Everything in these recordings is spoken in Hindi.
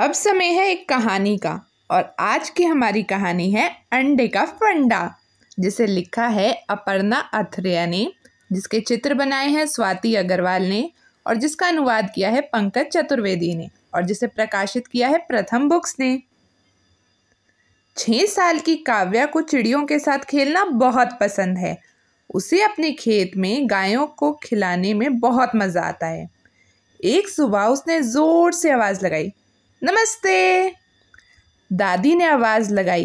अब समय है एक कहानी का और आज की हमारी कहानी है अंडे का फंडा जिसे लिखा है अपर्णा अथरिया ने जिसके चित्र बनाए हैं स्वाति अग्रवाल ने और जिसका अनुवाद किया है पंकज चतुर्वेदी ने और जिसे प्रकाशित किया है प्रथम बुक्स ने छः साल की काव्या को चिड़ियों के साथ खेलना बहुत पसंद है उसे अपने खेत में गायों को खिलाने में बहुत मज़ा आता है एक सुबह उसने ज़ोर से आवाज़ लगाई नमस्ते दादी ने आवाज़ लगाई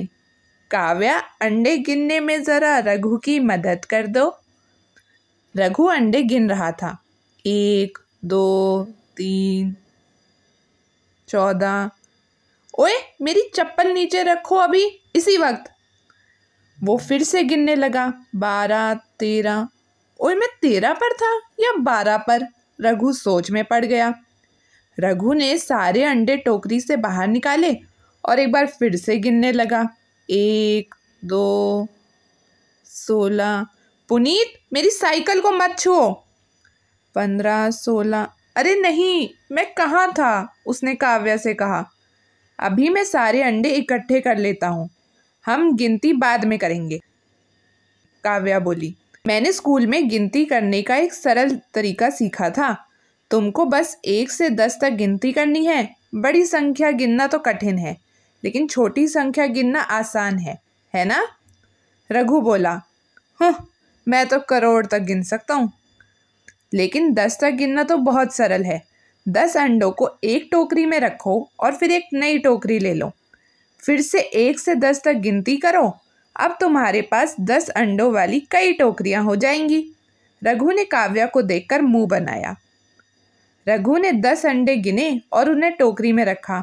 काव्या अंडे गिनने में ज़रा रघु की मदद कर दो रघु अंडे गिन रहा था एक दो तीन चौदह ओए मेरी चप्पल नीचे रखो अभी इसी वक्त वो फिर से गिनने लगा बारह तेरह ओए मैं तेरह पर था या बारह पर रघु सोच में पड़ गया रघु ने सारे अंडे टोकरी से बाहर निकाले और एक बार फिर से गिनने लगा एक दो सोलह पुनीत मेरी साइकिल को मत छुओ पंद्रह सोलह अरे नहीं मैं कहाँ था उसने काव्या से कहा अभी मैं सारे अंडे इकट्ठे कर लेता हूँ हम गिनती बाद में करेंगे काव्या बोली मैंने स्कूल में गिनती करने का एक सरल तरीका सीखा था तुमको बस एक से दस तक गिनती करनी है बड़ी संख्या गिनना तो कठिन है लेकिन छोटी संख्या गिनना आसान है है ना रघु बोला हूँ हम्म, मैं तो करोड़ तक गिन सकता हूँ लेकिन दस तक गिनना तो बहुत सरल है दस अंडों को एक टोकरी में रखो और फिर एक नई टोकरी ले लो फिर से एक से दस तक गिनती करो अब तुम्हारे पास दस अंडों वाली कई टोकरियाँ हो जाएंगी रघु ने काव्या को देखकर मुंह बनाया रघु ने दस अंडे गिने और उन्हें टोकरी में रखा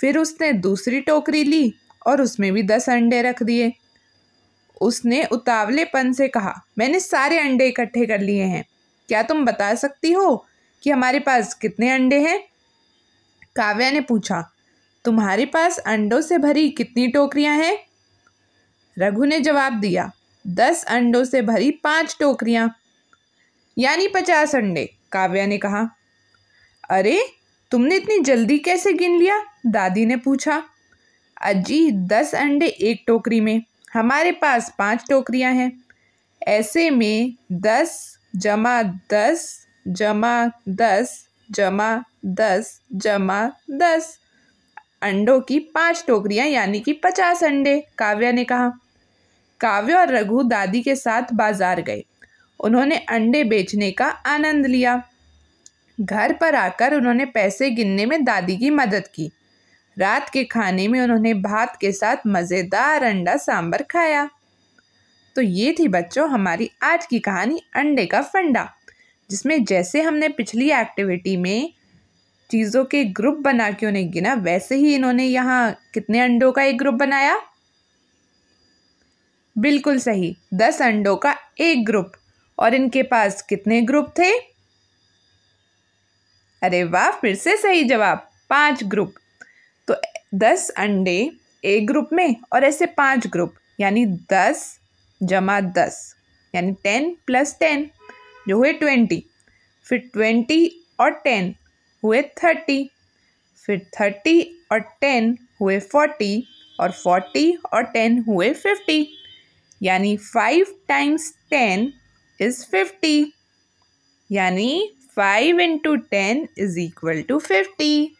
फिर उसने दूसरी टोकरी ली और उसमें भी दस अंडे रख दिए उसने उतावलेपन से कहा मैंने सारे अंडे इकट्ठे कर लिए हैं क्या तुम बता सकती हो कि हमारे पास कितने अंडे हैं काव्या ने पूछा तुम्हारे पास अंडों से भरी कितनी टोकरियां हैं रघु ने जवाब दिया दस अंडों से भरी पांच टोकरियां यानी पचास अंडे काव्या ने कहा अरे तुमने इतनी जल्दी कैसे गिन लिया दादी ने पूछा अजी दस अंडे एक टोकरी में हमारे पास पांच टोकरियां हैं ऐसे में दस जमा दस जमा दस जमा दस जमा दस अंडों की पांच टोकरियां यानी कि पचास अंडे काव्या ने कहा काव्य और रघु दादी के साथ बाजार गए उन्होंने अंडे बेचने का आनंद लिया घर पर आकर उन्होंने पैसे गिनने में दादी की मदद की रात के खाने में उन्होंने भात के साथ मज़ेदार अंडा सांभर खाया तो ये थी बच्चों हमारी आज की कहानी अंडे का फंडा जिसमें जैसे हमने पिछली एक्टिविटी में चीज़ों के ग्रुप बना के उन्हें गिना वैसे ही इन्होंने यहाँ कितने अंडों का एक ग्रुप बनाया बिल्कुल सही दस अंडों का एक ग्रुप और इनके पास कितने ग्रुप थे अरे वाह फिर से सही जवाब पाँच ग्रुप तो दस अंडे एक ग्रुप में और ऐसे पाँच ग्रुप यानी दस जमा दस यानी टेन प्लस टेन जो हुए ट्वेंटी फिर ट्वेंटी और टेन हुए थर्टी फिर थर्टी और टेन हुए फोर्टी और फोर्टी और टेन हुए फिफ्टी यानी five times ten is fifty यानी 5 into 10 is equal to 50.